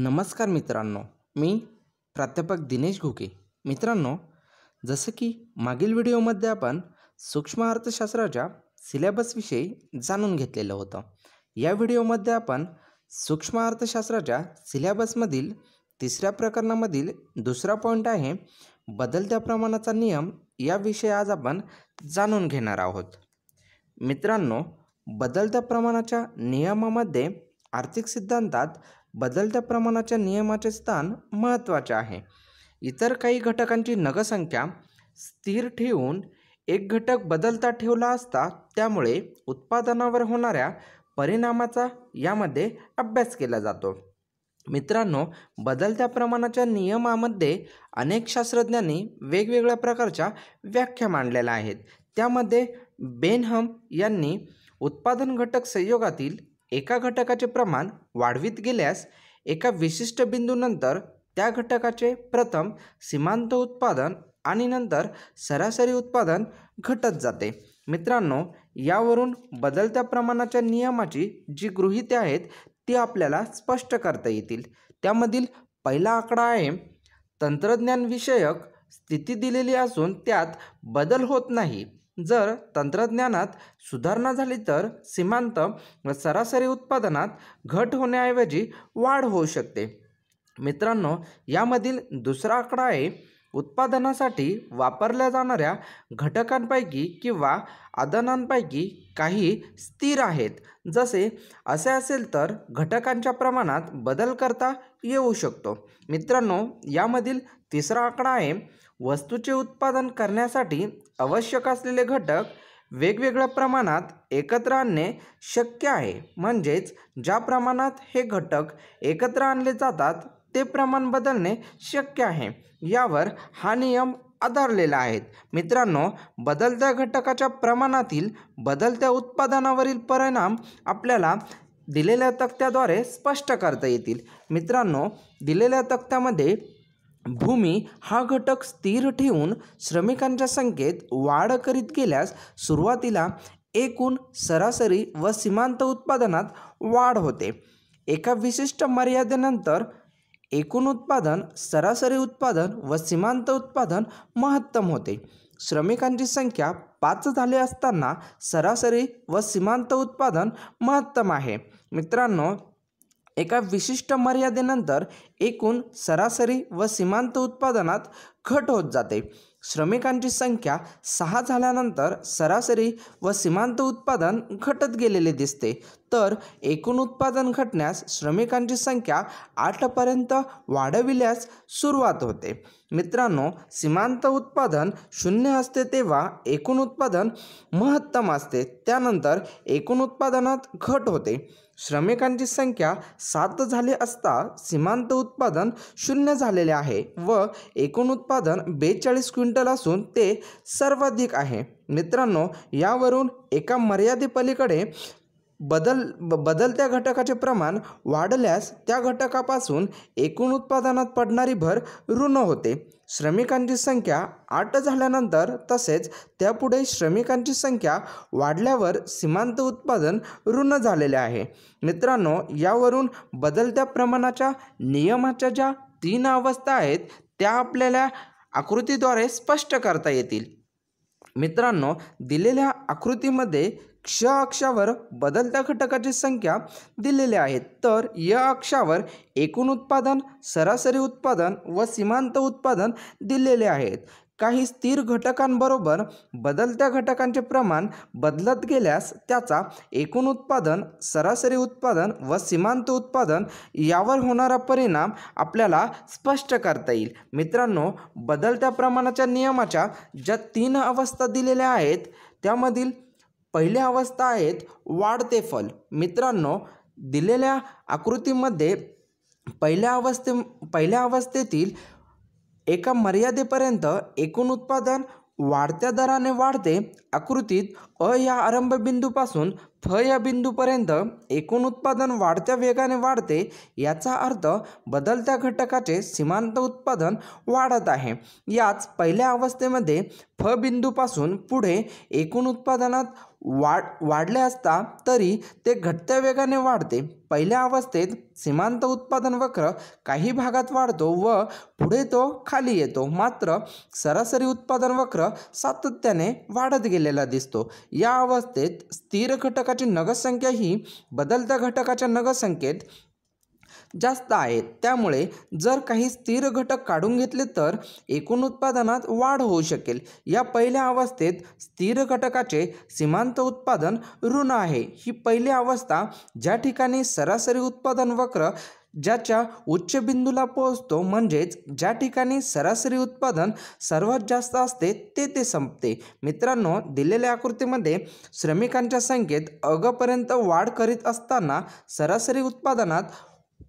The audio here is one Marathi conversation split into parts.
नमस्कार मित्रांनो मी प्राध्यापक दिनेश घुके मित्रांनो जसं की मागील व्हिडिओमध्ये आपण सूक्ष्म अर्थशास्त्राच्या सिलेबसविषयी जाणून घेतलेलं होतं या व्हिडिओमध्ये आपण सूक्ष्म अर्थशास्त्राच्या सिलेबसमधील तिसऱ्या प्रकरणामधील दुसरा पॉईंट आहे बदलत्या प्रमाणाचा नियम याविषयी आज आपण जाणून घेणार आहोत मित्रांनो बदलत्या प्रमाणाच्या नियमामध्ये आर्थिक सिद्धांतात बदलत्या प्रमाणाच्या नियमाचे स्थान महत्त्वाचे आहे इतर काही घटकांची नगसंख्या स्थिर ठेवून एक घटक बदलता ठेवला असता त्यामुळे उत्पादनावर होणाऱ्या परिणामाचा यामध्ये अभ्यास केला जातो मित्रांनो बदलत्या प्रमाणाच्या नियमामध्ये अनेक शास्त्रज्ञांनी वेगवेगळ्या प्रकारच्या व्याख्या मांडलेल्या आहेत त्यामध्ये बेनहम यांनी उत्पादन घटक संयोगातील एका घटकाचे प्रमाण वाढवित गेल्यास एका विशिष्ट बिंदूनंतर त्या घटकाचे प्रथम सीमांत उत्पादन आणि नंतर सरासरी उत्पादन घटत जाते मित्रांनो यावरून बदलत्या प्रमाणाच्या नियमाची जी गृहिते आहेत ती आपल्याला स्पष्ट करता येतील त्यामधील पहिला आकडा आहे तंत्रज्ञानविषयक स्थिती दिलेली असून त्यात बदल होत नाही जर तंत्रज्ञानात सुधारणा झाली तर सीमांत व सरासरी उत्पादनात घट होण्याऐवजी वाढ होऊ शकते मित्रांनो यामधील दुसरा आकडा आहे उत्पादनासाठी वापरल्या जाणाऱ्या घटकांपैकी किंवा आदानांपैकी काही स्थिर आहेत जसे असे असेल तर घटकांच्या प्रमाणात बदल करता येऊ शकतो मित्रांनो यामधील तिसरा आकडा आहे वस्तूचे उत्पादन करण्यासाठी आवश्यक असलेले घटक वेगवेगळ्या प्रमाणात एकत्र आणणे शक्य आहे म्हणजेच ज्या प्रमाणात हे घटक एकत्र आणले जातात ते प्रमाण बदलणे शक्य आहे यावर हा नियम आधारलेला आहे मित्रांनो बदलत्या घटकाच्या प्रमाणातील बदलत्या उत्पादनावरील परिणाम आपल्याला दिलेल्या तक्त्याद्वारे स्पष्ट करता येतील मित्रांनो दिलेल्या तक्त्यामध्ये भूमी हा घटक स्थिर ठेवून श्रमिकांच्या संख्येत वाढ करीत गेल्यास सुरुवातीला एकूण सरासरी व सीमांत उत्पादनात वाढ होते एका विशिष्ट मर्यादेनंतर एकूण उत्पादन सरासरी उत्पादन व सीमांत उत्पादन महत्तम होते श्रमिकांची संख्या पाच झाली असताना सरासरी व सीमांत उत्पादन महत्तम आहे मित्रांनो एका विशिष्ट मर्यादेनंतर एकूण सरासरी व सीमांत उत्पादनात घट होत जाते श्रमिकांची संख्या सहा झाल्यानंतर सरासरी व सीमांत उत्पादन घटत गेलेले दिसते तर एकूण उत्पादन घटण्यास श्रमिकांची संख्या आठपर्यंत वाढविल्यास सुरुवात होते मित्रांनो सीमांत उत्पादन शून्य असते तेव्हा एकूण उत्पादन महत्तम असते त्यानंतर एकूण उत्पादनात घट होते श्रमिकांची संख्या सात झाली असता सीमांत उत्पादन शून्य झालेले आहे व एकूण उत्पादन बेचाळीस क्विंटल असून ते सर्वाधिक आहे मित्रांनो यावरून एका मर्यादेपलीकडे बदल ब बदलत्या घटकाचे प्रमाण वाढल्यास त्या घटकापासून एकूण उत्पादनात पडणारी भर ऋण होते श्रमिकांची संख्या आठ झाल्यानंतर तसेच त्यापुढे श्रमिकांची संख्या वाढल्यावर सीमांत उत्पादन ऋण झालेले आहे मित्रांनो यावरून बदलत्या प्रमाणाच्या नियमाच्या ज्या तीन अवस्था आहेत त्या आपल्याला आकृतीद्वारे स्पष्ट करता येतील मित्रांनो दिलेल्या आकृतीमध्ये क्ष अक्षावर बदलत्या घटकाची संख्या दिलेली आहेत तर य अक्षावर एकूण उत्पादन सरासरी उत्पादन व सीमांत उत्पादन दिलेले आहेत काही स्थिर घटकांबरोबर बदलत्या घटकांचे प्रमाण बदलत गेल्यास त्याचा एकूण उत्पादन सरासरी उत्पादन व सीमांत उत्पादन यावर होणारा परिणाम आपल्याला स्पष्ट करता येईल मित्रांनो बदलत्या प्रमाणाच्या नियमाच्या ज्या तीन अवस्था दिलेल्या आहेत त्यामधील पहिल्या अवस्था आहेत वाढते फल मित्रांनो दिलेल्या आकृतीमध्ये पहिल्या अवस्थे पहिल्या अवस्थेतील एका मर्यादेपर्यंत एकूण उत्पादन वाढत्या दराने वाढते आकृतीत अ या आरंभबिंदूपासून फ या बिंदूपर्यंत एकूण उत्पादन वाढत्या वेगाने वाढते याचा अर्थ बदलत्या घटकाचे सीमांत उत्पादन वाढत आहे याच पहिल्या अवस्थेमध्ये फ बिंदूपासून पुढे एकूण उत्पादनात वाढ वाढले असता तरी ते घटत्या वेगाने वाढते पहिल्या अवस्थेत सीमांत उत्पादन वक्र काही भागात वाढतो व पुढे तो खाली येतो मात्र सरासरी उत्पादन वक्र सातत्याने वाढत गेलेला दिसतो या अवस्थेत स्थिर घटक घटकाची नगदसंख्या ही बदलत्या घटकाच्या नगरसंख्येत जास्त आहेत त्यामुळे जर काही स्थिर घटक काढून घेतले तर एकूण उत्पादनात वाढ होऊ शकेल या पहिल्या अवस्थेत स्थिर घटकाचे सीमांत उत्पादन ऋण आहे ही पहिली अवस्था ज्या ठिकाणी सरासरी उत्पादन वक्र ज्याच्या उच्च बिंदूला पोहोचतो म्हणजेच ज्या ठिकाणी सरासरी उत्पादन सर्वात जास्त असते ते ते संपते मित्रांनो दिलेल्या आकृतीमध्ये श्रमिकांच्या संख्येत अगपर्यंत वाढ करीत असताना सरासरी उत्पादनात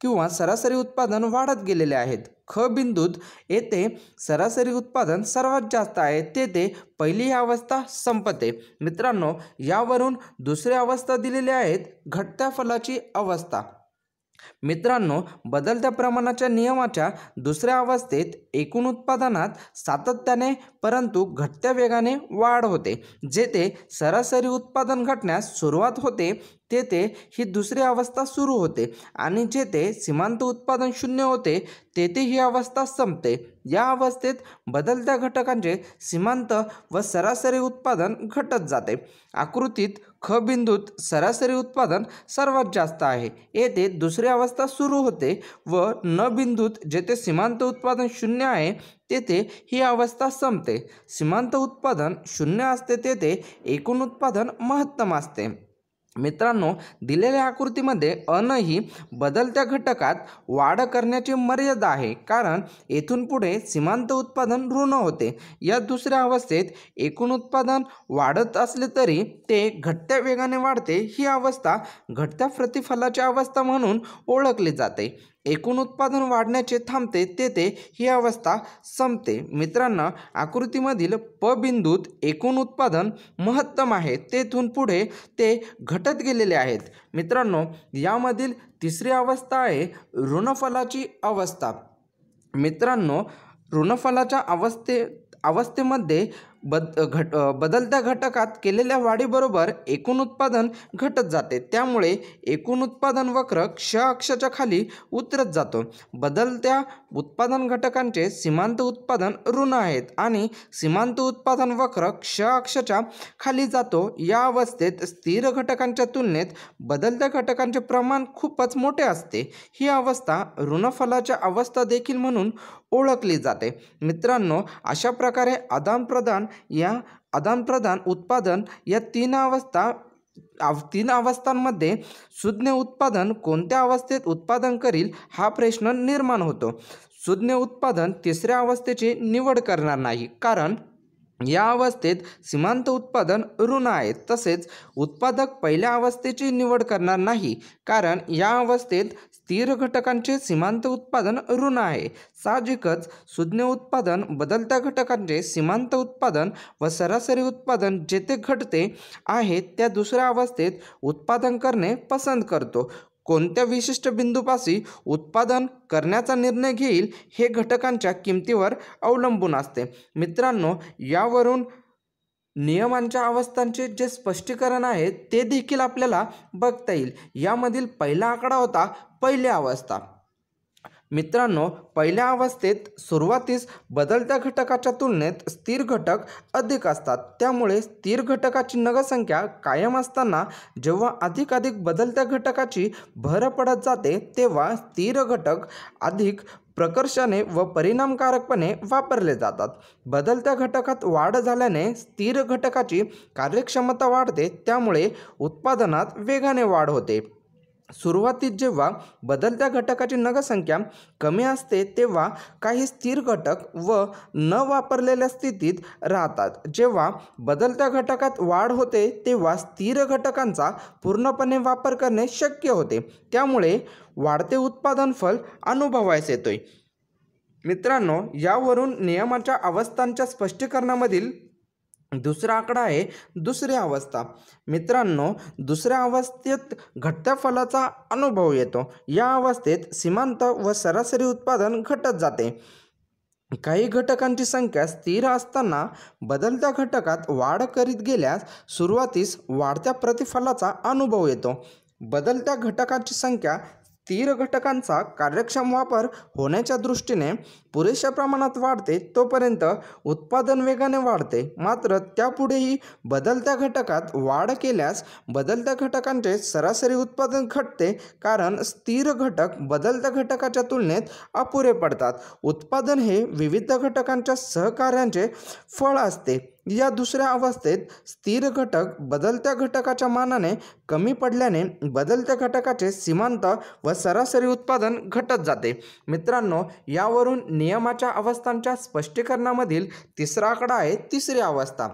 किंवा सरासरी उत्पादन वाढत गेलेले आहेत ख बिंदूत येथे सरासरी उत्पादन सर्वात जास्त आहे तेथे पहिली ही अवस्था संपते मित्रांनो यावरून दुसऱ्या अवस्था दिलेल्या आहेत घटत्या फलाची अवस्था मित्रांनो बदलत्या प्रमाणाच्या नियमाच्या दुसऱ्या अवस्थेत एकूण उत्पादनात सातत्याने परंतु घटत्या वेगाने वाढ होते जेथे सरासरी उत्पादन घटण्यास सुरुवात होते तेथे ही दुसरी अवस्था सुरू होते आणि जेथे सीमांत उत्पादन शून्य होते तेथे ही अवस्था संपते या अवस्थेत बदलत्या घटकांचे सीमांत व सरासरी उत्पादन घटत जाते आकृतीत ख बिंदूत सरासरी उत्पादन सर्वात जास्त आहे येथे दुसरी अवस्था सुरू होते व न बिंदूत जेथे सीमांत उत्पादन शून्य आहे तेथे ही अवस्था संपते सीमांत उत्पादन शून्य असते तेथे एकूण उत्पादन महत्तम असते मित्रांनो दिलेल्या आकृतीमध्ये अन ही बदलत्या घटकात वाढ करण्याची मर्यादा आहे कारण येथून पुढे सीमांत उत्पादन ऋण होते या दुसऱ्या अवस्थेत एकूण उत्पादन वाढत असले तरी ते घटत्या वेगाने वाढते ही अवस्था घटत्या प्रतिफलाची अवस्था म्हणून ओळखली जाते एकूण उत्पादन वाढण्याचे थांबते तेथे ही अवस्था संपते मित्रांनो आकृतीमधील प बिंदूत एकूण उत्पादन महत्तम आहे तेथून पुढे ते घटत गेलेले आहेत मित्रांनो यामधील तिसरी अवस्था आहे ऋणफलाची अवस्था मित्रांनो ऋणफलाच्या अवस्थे अवस्थेमध्ये बद घट बदलत्या घटकात केलेल्या वाढीबरोबर एकूण उत्पादन घटत जाते त्यामुळे एकूण उत्पादन वक्र क्ष अक्षाच्या खाली उतरत जातो बदलत्या उत्पादन घटकांचे सीमांत उत्पादन ऋण आहेत आणि सीमांत उत्पादन वक्र क्ष अक्षाच्या खाली जातो या अवस्थेत स्थिर घटकांच्या तुलनेत बदलत्या घटकांचे प्रमाण खूपच मोठे असते ही अवस्था ऋणफलाच्या अवस्था देखील म्हणून ओळखली जाते मित्रांनो अशा प्रकारे आदानप्रदान या आदानप्रदान उत्पादन या तीन अवस्था तीन अवस्थांमध्ये सुज्ञ उत्पादन कोणत्या अवस्थेत उत्पादन करील हा प्रश्न निर्माण होतो सुज्ञ उत्पादन तिसऱ्या अवस्थेची निवड करणार नाही कारण या अवस्थेत सीमांत उत्पादन ऋण आहे तसेच उत्पादक पहिल्या अवस्थेची निवड करणार नाही कारण या अवस्थेत स्थिर घटकांचे सीमांत उत्पादन ऋण आहे साहजिकच सुज्ञ उत्पादन बदलत्या घटकांचे सीमांत उत्पादन व सरासरी उत्पादन जेथे घटते आहे त्या दुसऱ्या अवस्थेत उत्पादन करणे पसंत करतो कोणत्या विशिष्ट बिंदूपाशी उत्पादन करण्याचा निर्णय घेईल हे घटकांच्या किमतीवर अवलंबून असते मित्रांनो यावरून नियमांच्या अवस्थांचे जे स्पष्टीकरण आहे ते देखील आपल्याला बघता येईल यामधील पहिला आकडा होता पहिली अवस्था मित्रांनो पहिल्या अवस्थेत सुरुवातीस बदलत्या घटकाच्या तुलनेत स्थिर घटक अधिक असतात त्यामुळे स्थिर घटकाची नगसंख्या कायम असताना जेव्हा अधिकाधिक बदलत्या घटकाची भर पडत जाते तेव्हा स्थिर घटक अधिक प्रकर्षाने व परिणामकारकपणे वापरले जातात बदलत्या घटकात वाढ झाल्याने स्थिर घटकाची कार्यक्षमता वाढते त्यामुळे उत्पादनात वेगाने वाढ होते सुरुवातीत जेव्हा बदलत्या घटकाची नगसंख्या कमी असते तेव्हा काही स्थिर घटक व न वापरलेल्या स्थितीत राहतात जेव्हा बदलत्या घटकात वाढ होते तेव्हा स्थिर घटकांचा पूर्णपणे वापर करणे शक्य होते त्यामुळे वाढते उत्पादन फल अनुभवायस येतोय मित्रांनो यावरून नियमाच्या अवस्थांच्या स्पष्टीकरणामधील दुसरा आकडा आहे दुसरी अवस्था मित्रांनो दुसऱ्या अवस्थेत घटत्या फलाचा अनुभव येतो या अवस्थेत सीमांत व सरासरी उत्पादन घटत जाते काही घटकांची संख्या स्थिर असताना बदलत्या घटकात वाढ करीत गेल्यास सुरुवातीस वाढत्या प्रतिफलाचा अनुभव येतो बदलत्या घटकाची संख्या स्थिर घटकांचा कार्यक्षम वापर होण्याच्या दृष्टीने पुरेशा प्रमाणात वाढते तोपर्यंत उत्पादन वेगाने वाढते मात्र त्यापुढेही बदलत्या घटकात वाढ केल्यास बदलत्या घटकांचे सरासरी उत्पादन घटते कारण स्थिर घटक बदलत्या घटकाच्या तुलनेत अपुरे पडतात उत्पादन हे विविध घटकांच्या सहकार्यांचे फळ असते या दुसऱ्या अवस्थेत स्थिर घटक बदलत्या घटकाच्या मानाने कमी पडल्याने बदलत्या घटकाचे सीमांत व सरासरी उत्पादन घटत जाते मित्रांनो यावरून नियमाच्या अवस्थांच्या स्पष्टीकरणामधील तिसरा आकडा आहे तिसरी अवस्था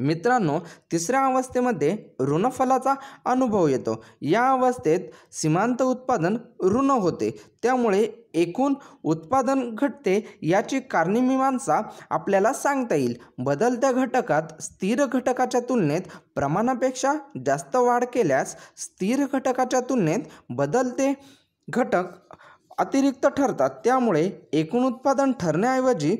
मित्रांनो तिसऱ्या अवस्थेमध्ये ऋणफलाचा अनुभव येतो या अवस्थेत सीमांत उत्पादन ऋण होते त्यामुळे एकूण उत्पादन घटते याची कारणीमीमांसा आपल्याला सांगता येईल बदलत्या घटकात स्थिर घटकाच्या तुलनेत प्रमाणापेक्षा जास्त वाढ केल्यास स्थिर घटकाच्या तुलनेत बदलते घटक अतिरिक्त ठरतात त्यामुळे एकूण उत्पादन ठरण्याऐवजी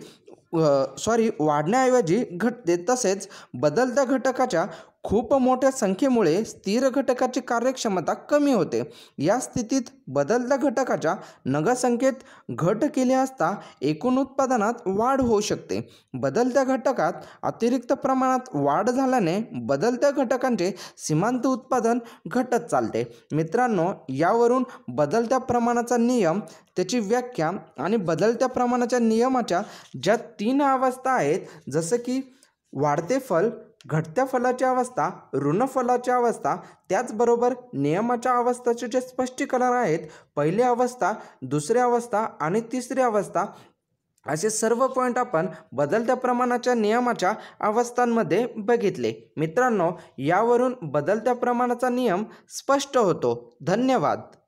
सॉरी वाढण्याऐवजी घटते तसेच बदलत्या घटकाच्या खूप मोठ्या संख्येमुळे स्थिर घटकाची कार्यक्षमता कमी होते या स्थितीत बदलत्या घटकाच्या नगसंख्येत घट केली असता एकूण उत्पादनात वाढ होऊ शकते बदलत्या घटकात अतिरिक्त प्रमाणात वाढ झाल्याने बदलत्या घटकांचे सीमांत उत्पादन घटत चालते मित्रांनो यावरून बदलत्या प्रमाणाचा नियम त्याची व्याख्या आणि बदलत्या प्रमाणाच्या नियमाच्या ज्या तीन अवस्था आहेत जसं की वाढते फल घटत्या फलाची अवस्था ऋणफलाची अवस्था त्याचबरोबर नियमाच्या अवस्थाचे जे स्पष्टीकरण आहेत पहिली अवस्था दुसरी अवस्था आणि तिसरी अवस्था असे सर्व पॉईंट आपण बदलत्या प्रमाणाच्या नियमाच्या अवस्थांमध्ये बघितले मित्रांनो यावरून बदलत्या प्रमाणाचा नियम स्पष्ट होतो धन्यवाद